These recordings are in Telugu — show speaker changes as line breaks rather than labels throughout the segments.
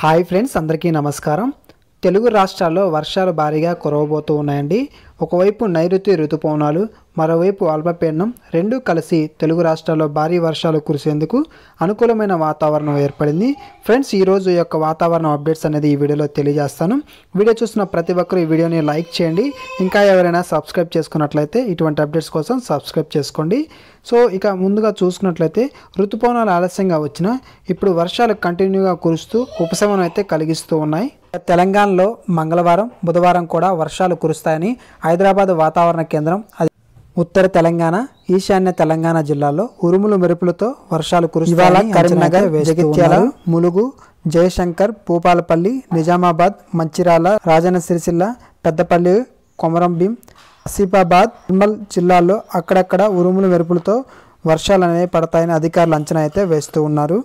హాయ్ ఫ్రెండ్స్ అందరికీ నమస్కారం తెలుగు రాష్ట్రాల్లో వర్షాలు భారీగా కురవబోతూ ఉన్నాయండి ఒకవైపు నైరుతి ఋతుపవనాలు మరోవైపు అల్పపీడనం రెండూ కలిసి తెలుగు రాష్ట్రాల్లో భారీ వర్షాలు కురిసేందుకు అనుకూలమైన వాతావరణం ఏర్పడింది ఫ్రెండ్స్ ఈరోజు యొక్క వాతావరణం అప్డేట్స్ అనేది ఈ వీడియోలో తెలియజేస్తాను వీడియో చూసిన ప్రతి ఒక్కరు ఈ వీడియోని లైక్ చేయండి ఇంకా ఎవరైనా సబ్స్క్రైబ్ చేసుకున్నట్లయితే ఇటువంటి అప్డేట్స్ కోసం సబ్స్క్రైబ్ చేసుకోండి సో ఇక ముందుగా చూసుకున్నట్లయితే ఋతుపవనాలు ఆలస్యంగా వచ్చినా ఇప్పుడు వర్షాలు కంటిన్యూగా కురుస్తూ ఉపశమనం అయితే కలిగిస్తూ ఉన్నాయి తెలంగాణలో మంగళవారం బుధవారం కూడా వర్షాలు కురుస్తాయని హైదరాబాద్ వాతావరణ కేంద్రం ఉత్తర తెలంగాణ ఈశాన్య తెలంగాణ జిల్లాల్లో ఉరుములు మెరుపులతో వర్షాలు కురుస్తాయి ములుగు జయశంకర్ భూపాలపల్లి నిజామాబాద్ మంచిర్యాల రాజన్న సిరిసిల్ల పెద్దపల్లి కొమరంభీం ఆసిఫాబాద్ నిర్మల్ జిల్లాల్లో అక్కడక్కడ ఉరుములు మెరుపులతో వర్షాలు అనేవి పడతాయని అధికారులు అంచనా అయితే వేస్తూ ఉన్నారు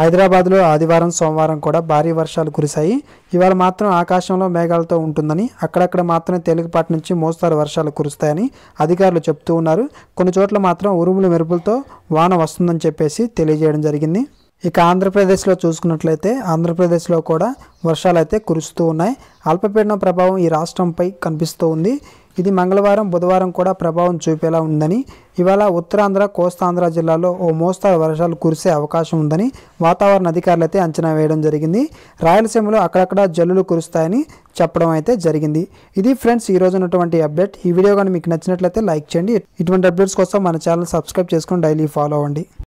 హైదరాబాద్లో ఆదివారం సోమవారం కూడా భారీ వర్షాలు కురిశాయి ఇవాళ మాత్రం ఆకాశంలో మేఘాలతో ఉంటుందని అక్కడక్కడ మాత్రం తేలికపాటి నుంచి మోస్తారు వర్షాలు కురుస్తాయని అధికారులు చెప్తూ ఉన్నారు కొన్ని చోట్ల మాత్రం ఉరుముల మెరుపులతో వాన వస్తుందని చెప్పేసి తెలియజేయడం జరిగింది ఇక ఆంధ్రప్రదేశ్లో చూసుకున్నట్లయితే ఆంధ్రప్రదేశ్లో కూడా వర్షాలు అయితే కురుస్తూ ఉన్నాయి అల్పపీడన ప్రభావం ఈ రాష్ట్రంపై కనిపిస్తూ ఉంది ఇది మంగళవారం బుధవారం కూడా ప్రభావం చూపేలా ఉందని ఇవాళ ఉత్తరాంధ్ర కోస్తాంధ్ర జిల్లాలో ఓ మోస్తారు వర్షాలు కురిసే అవకాశం ఉందని వాతావరణ అధికారులైతే అంచనా వేయడం జరిగింది రాయలసీమలో అక్కడక్కడ జల్లులు కురుస్తాయని చెప్పడం అయితే జరిగింది ఇది ఫ్రెండ్స్ ఈ రోజు ఉన్నటువంటి అప్డేట్ ఈ వీడియో కానీ మీకు నచ్చినట్లయితే లైక్ చేయండి ఇటువంటి అప్డేట్స్ కోసం మన ఛానల్ సబ్స్క్రైబ్ చేసుకొని డైలీ ఫాలో అవ్వండి